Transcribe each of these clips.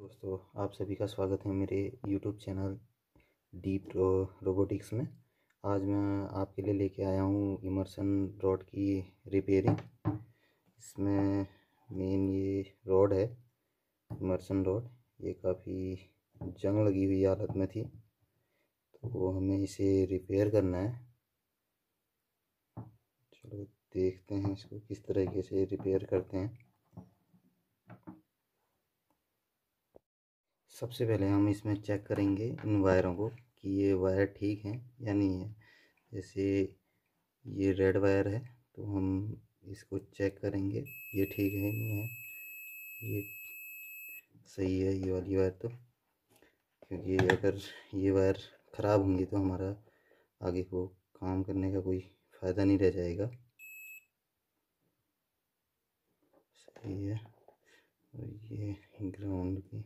दोस्तों आप सभी का स्वागत है मेरे YouTube channel deep ro, robotics में आज मैं आपके लिए लेके आया हूँ इमरसन रॉड की रिपेयरिंग इसमें मेन ये रॉड है इमरसन रॉड ये काफ़ी जंग लगी हुई हालत में थी तो हमें इसे रिपेयर करना है चलो देखते हैं इसको किस तरीके से रिपेयर करते हैं सबसे पहले हम इसमें चेक करेंगे इन वायरों को कि ये वायर ठीक हैं या नहीं है जैसे ये रेड वायर है तो हम इसको चेक करेंगे ये ठीक है नहीं है ये सही है ये वाली वायर तो क्योंकि अगर ये वायर ख़राब होंगी तो हमारा आगे को काम करने का कोई फ़ायदा नहीं रह जाएगा सही है और ये ग्राउंड की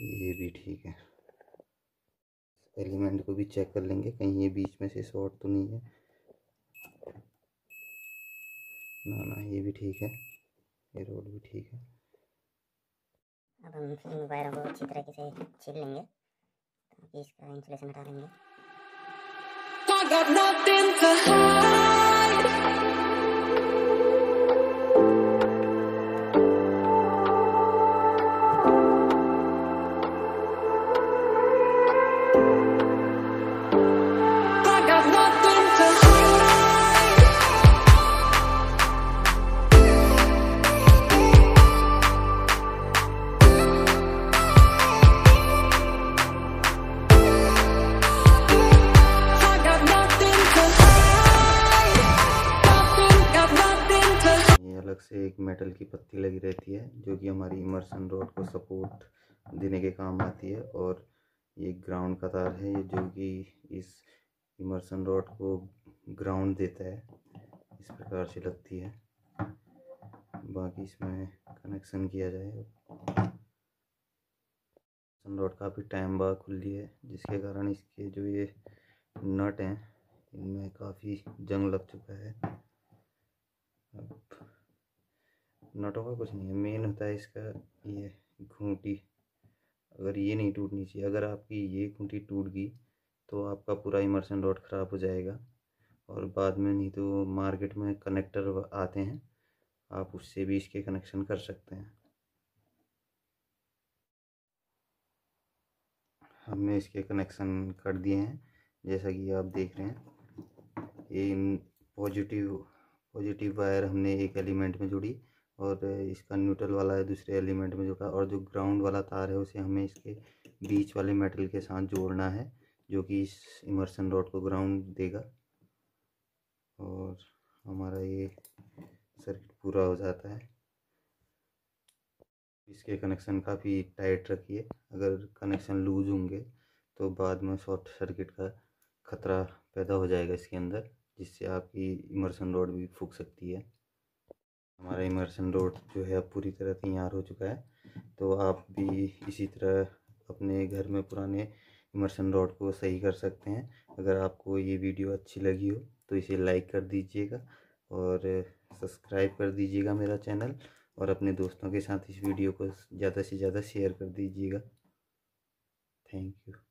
ये भी ठीक है एलिमेंट को भी चेक कर लेंगे कहीं ये बीच में से शॉर्ट तो नहीं है ना ना ये भी ठीक है ये रोड भी ठीक है अब हम इन वायर को अच्छी तरीके से छील लेंगे ताकि इसका इंसुलेशन हटा लेंगे I got nothing to hide. अलग से एक मेटल की पत्ती लगी रहती है जो कि हमारी इमर्सन रोड को सपोर्ट देने के काम आती है और ये ग्राउंड का तार है जो कि इस इमर्सन रोड को ग्राउंड देता है इस प्रकार से लगती है बाकी इसमें कनेक्शन किया जाए इमर्सन रोड काफ़ी टाइम बाद खुली है जिसके कारण इसके जो ये नट हैं इनमें काफ़ी जंग लग चुका है अब नटों का कुछ नहीं है मेन होता है इसका ये घूटी अगर ये नहीं टूटनी चाहिए अगर आपकी ये घूटी टूट गई तो आपका पूरा इमर्सन रॉड ख़राब हो जाएगा और बाद में नहीं तो मार्केट में कनेक्टर आते हैं आप उससे भी इसके कनेक्शन कर सकते हैं हमने इसके कनेक्शन कर दिए हैं जैसा कि आप देख रहे हैं ये पॉजिटिव पॉजिटिव वायर हमने एक एलिमेंट में जुड़ी और इसका न्यूट्रल वाला है दूसरे एलिमेंट में जो का और जो ग्राउंड वाला तार है उसे हमें इसके बीच वाले मेटल के साथ जोड़ना है जो कि इस इमर्सन रॉड को ग्राउंड देगा और हमारा ये सर्किट पूरा हो जाता है इसके कनेक्शन काफ़ी टाइट रखिए अगर कनेक्शन लूज होंगे तो बाद में शॉर्ट सर्किट का खतरा पैदा हो जाएगा इसके अंदर जिससे आपकी इमर्सन रॉड भी फूक सकती है हमारा इमरसन रोड जो है अब पूरी तरह तैयार हो चुका है तो आप भी इसी तरह अपने घर में पुराने इमरसन रोड को सही कर सकते हैं अगर आपको ये वीडियो अच्छी लगी हो तो इसे लाइक कर दीजिएगा और सब्सक्राइब कर दीजिएगा मेरा चैनल और अपने दोस्तों के साथ इस वीडियो को ज़्यादा से ज़्यादा शेयर कर दीजिएगा थैंक यू